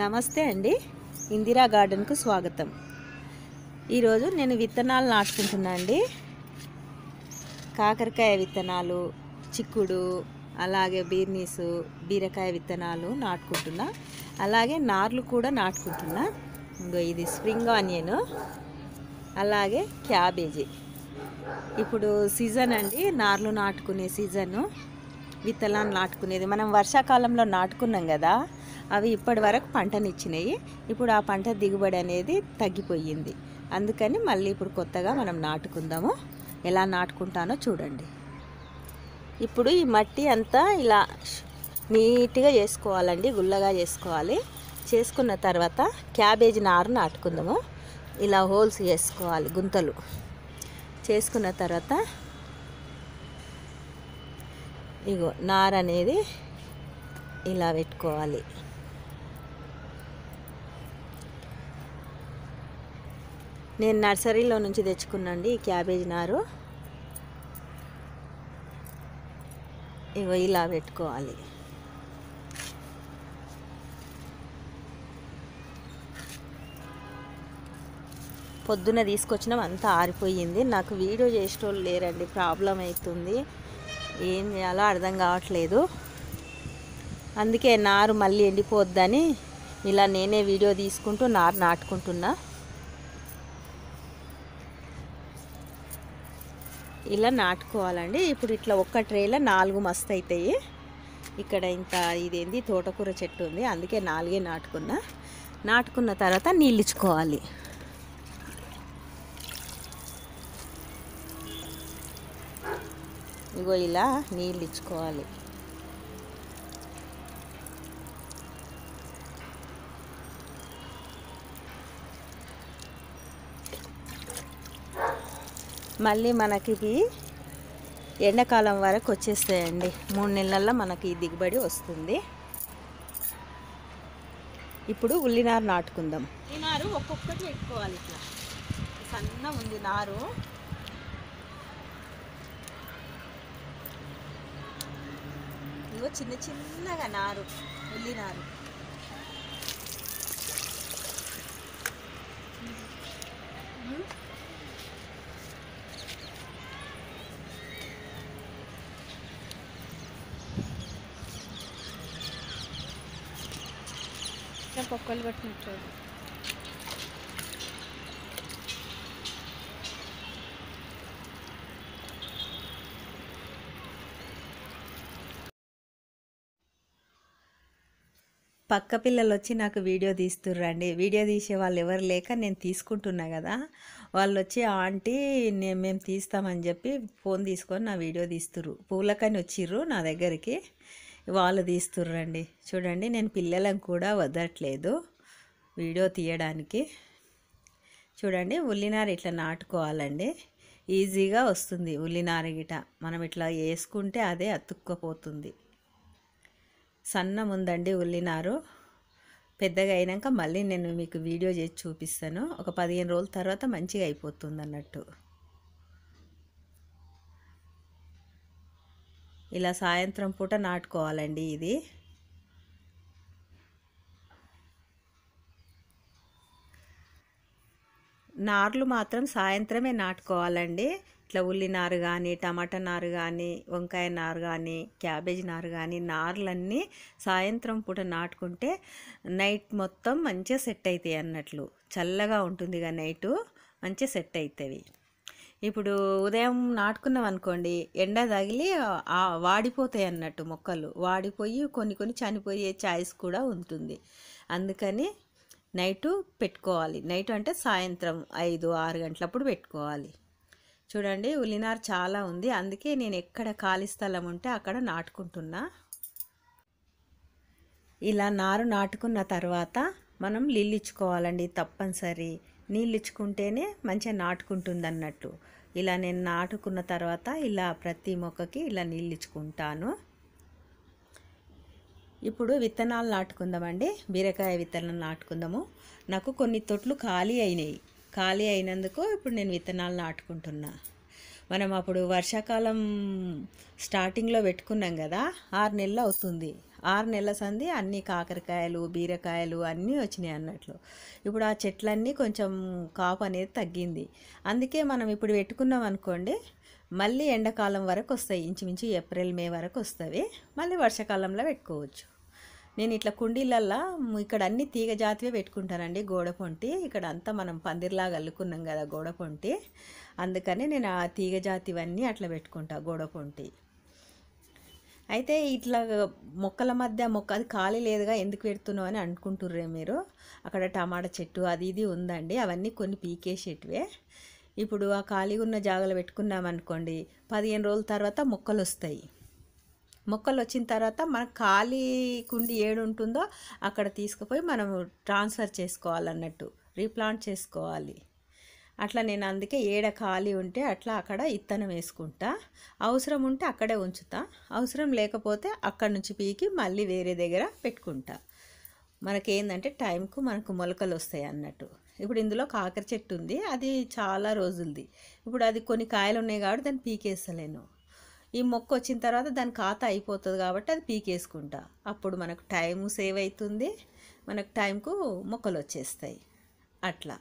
నమస్తే అండి ఇందిరా గార్డెన్కు స్వాగతం ఈరోజు నేను విత్తనాలు నాటుకుంటున్నా అండి కాకరకాయ విత్తనాలు చిక్కుడు అలాగే బీర్నీసు బీరకాయ విత్తనాలు నాటుకుంటున్నా అలాగే నార్లు కూడా నాటుకుంటున్నా ఇంకో ఇది స్ప్రింగ్ ఆనియన్ అలాగే క్యాబేజీ ఇప్పుడు సీజన్ అండి నార్లు నాటుకునే సీజను విత్తనాలు నాటుకునేది మనం వర్షాకాలంలో నాటుకున్నాం కదా అవి ఇప్పటి వరకు పంటనిచ్చినాయి ఇప్పుడు ఆ పంట దిగుబడి అనేది తగ్గిపోయింది అందుకని మళ్ళీ ఇప్పుడు కొత్తగా మనం నాటుకుందాము ఎలా నాటుకుంటానో చూడండి ఇప్పుడు ఈ మట్టి అంతా ఇలా నీట్గా చేసుకోవాలండి గుల్లగా చేసుకోవాలి చేసుకున్న తర్వాత క్యాబేజీ నారు నాటుకుందాము ఇలా హోల్స్ చేసుకోవాలి గుంతలు చేసుకున్న తర్వాత ఇగో నార అనేది ఇలా పెట్టుకోవాలి నేను నర్సరీలో నుంచి తెచ్చుకున్నాండి ఈ క్యాబేజ్ నారు ఇవో ఇలా పెట్టుకోవాలి పొద్దున్న తీసుకొచ్చినాం అంతా ఆరిపోయింది నాకు వీడియో చేసేటోళ్ళు లేరండి ప్రాబ్లం అవుతుంది ఏం చేయాలో అర్థం కావట్లేదు అందుకే నారు మళ్ళీ ఎండిపోద్దని ఇలా నేనే వీడియో తీసుకుంటూ నారు నాటుకుంటున్నా ఇలా నాటుకోవాలండి ఇప్పుడు ఇట్లా ఒక్క ట్రేలో నాలుగు మస్తు అవుతాయి ఇక్కడ ఇంత ఇదేంది తోటకూర చెట్టు ఉంది అందుకే నాలుగే నాటుకున్నా నాటుకున్న తర్వాత నీళ్ళిచ్చుకోవాలి ఇగో ఇలా నీళ్ళు ఇచ్చుకోవాలి మళ్ళీ మనకి ఎండాకాలం వరకు వచ్చేస్తాయండి మూడు నెలల్లో మనకి ఈ దిగుబడి వస్తుంది ఇప్పుడు ఉల్లినారు నాటుకుందాం ఈ నారు ఒక్కొక్కటి పెట్టుకోవాలి ఇట్లా సన్న ఉంది నారు ఇంకో చిన్న చిన్నగా నారు ఉల్లినారు ఇట్లా పొక్కలు పట్టినట్టు పక్క పిల్లలు వచ్చి నాకు వీడియో తీస్తుర్రండి వీడియో తీసే వాళ్ళు ఎవరు లేక నేను తీసుకుంటున్నా కదా వాళ్ళు వచ్చి ఆంటీ నేను మేము తీస్తామని చెప్పి ఫోన్ తీసుకొని నా వీడియో తీస్తురు పూలకని వచ్చిర్రు నా దగ్గరికి వాళ్ళు తీస్తుర్రండి చూడండి నేను పిల్లలను కూడా వదలట్లేదు వీడియో తీయడానికి చూడండి ఉల్లినారు ఇట్లా నాటుకోవాలండి ఈజీగా వస్తుంది ఉల్లినార గిట మనం ఇట్లా వేసుకుంటే అదే అతుక్కపోతుంది సన్నం ఉందండి ఉల్లినారు పెద్దగా అయినాక మళ్ళీ నేను మీకు వీడియో చేసి చూపిస్తాను ఒక పదిహేను రోజుల తర్వాత మంచిగా అయిపోతుంది అన్నట్టు ఇలా సాయంత్రం పూట నాటుకోవాలండి ఇది నార్లు మాత్రం సాయంత్రమే నాటుకోవాలండి ఇట్లా ఉల్లి నారు కానీ టమాటా నారు కానీ వంకాయ నారు కానీ క్యాబేజ్ నారు కానీ నార్లన్నీ సాయంత్రం పూట నాటుకుంటే నైట్ మొత్తం మంచిగా సెట్ అవుతాయి అన్నట్లు చల్లగా ఉంటుందిగా నైటు మంచిగా సెట్ అవుతుంది ఇప్పుడు ఉదయం నాటుకున్నాం అనుకోండి ఎండ తగిలి వాడిపోతాయి అన్నట్టు మొక్కలు వాడిపోయి కొన్ని కొన్ని చనిపోయే ఛాయిస్ కూడా ఉంటుంది అందుకని నైటు పెట్టుకోవాలి నైట్ అంటే సాయంత్రం ఐదు ఆరు గంటలప్పుడు పెట్టుకోవాలి చూడండి ఉలినార్ చాలా ఉంది అందుకే నేను ఎక్కడ ఖాళీ స్థలం ఉంటే అక్కడ నాటుకుంటున్నా ఇలా నారు నాటుకున్న తర్వాత మనం నీళ్ళు ఇచ్చుకోవాలండి తప్పనిసరి నీళ్ళు ఇచ్చుకుంటేనే మంచిగా నాటుకుంటుంది అన్నట్టు ఇలా నేను నాటుకున్న తర్వాత ఇలా ప్రతి మొక్కకి ఇలా నీళ్ళు ఇచ్చుకుంటాను ఇప్పుడు విత్తనాలు నాటుకుందామండి బీరకాయ విత్తనాలు నాటుకుందాము నాకు కొన్ని తొట్లు ఖాళీ అయినాయి ఖాళీ అయినందుకు ఇప్పుడు నేను విత్తనాలు నాటుకుంటున్నా మనం అప్పుడు వర్షాకాలం స్టార్టింగ్లో పెట్టుకున్నాం కదా ఆరు నెలలు అవుతుంది ఆరు నెలల సంది అన్ని కాకరకాయలు బీరకాయలు అన్నీ వచ్చినాయి అన్నట్లు ఇప్పుడు ఆ చెట్లన్నీ కొంచెం కాపు అనేది తగ్గింది అందుకే మనం ఇప్పుడు పెట్టుకున్నాం అనుకోండి మళ్ళీ ఎండాకాలం వరకు వస్తాయి ఇంచుమించు ఏప్రిల్ మే వరకు వస్తాయి మళ్ళీ వర్షాకాలంలో పెట్టుకోవచ్చు నేను ఇట్లా కుండీలల్లో ఇక్కడ అన్ని తీగ జాతివే పెట్టుకుంటానండి గోడ పొంటి ఇక్కడ అంతా మనం పందిర్లాగా అల్లుకున్నాం కదా గోడ పొంటి అందుకని నేను ఆ తీగ జాతివన్నీ అట్లా పెట్టుకుంటా గోడ పొంటి అయితే ఇట్లా మొక్కల మధ్య మొక్క అది ఖాళీ లేదుగా ఎందుకు పెడుతున్నావు అని అనుకుంటుర్రే మీరు అక్కడ టమాటా చెట్టు అది ఇది ఉందండి అవన్నీ కొన్ని పీకేసేటివే ఇప్పుడు ఆ ఖాళీగా ఉన్న జాగలు పెట్టుకున్నామనుకోండి పదిహేను రోజుల తర్వాత మొక్కలు వస్తాయి మొక్కలు వచ్చిన తర్వాత మన ఖాళీ కుండి ఏడు ఉంటుందో అక్కడ తీసుకుపోయి మనం ట్రాన్స్ఫర్ చేసుకోవాలన్నట్టు రీప్లాంట్ చేసుకోవాలి అట్లా నేను అందుకే ఏడ ఖాళీ ఉంటే అట్లా అక్కడ ఇత్తనం వేసుకుంటా అవసరం ఉంటే అక్కడే ఉంచుతా అవసరం లేకపోతే అక్కడ నుంచి పీకి మళ్ళీ వేరే దగ్గర పెట్టుకుంటా మనకేందంటే టైంకు మనకు మొలకలు వస్తాయి అన్నట్టు ఇప్పుడు ఇందులో కాకర చెట్టు ఉంది అది చాలా రోజులది ఇప్పుడు అది కొన్ని కాయలు ఉన్నాయి కాబట్టి దాన్ని పీకేస్తలేను ఈ మొక్క వచ్చిన తర్వాత దాని ఖాత అయిపోతుంది కాబట్టి అది పీకేసుకుంటా అప్పుడు మనకు టైము సేవ్ అవుతుంది మనకు టైంకు మొక్కలు వచ్చేస్తాయి అట్లా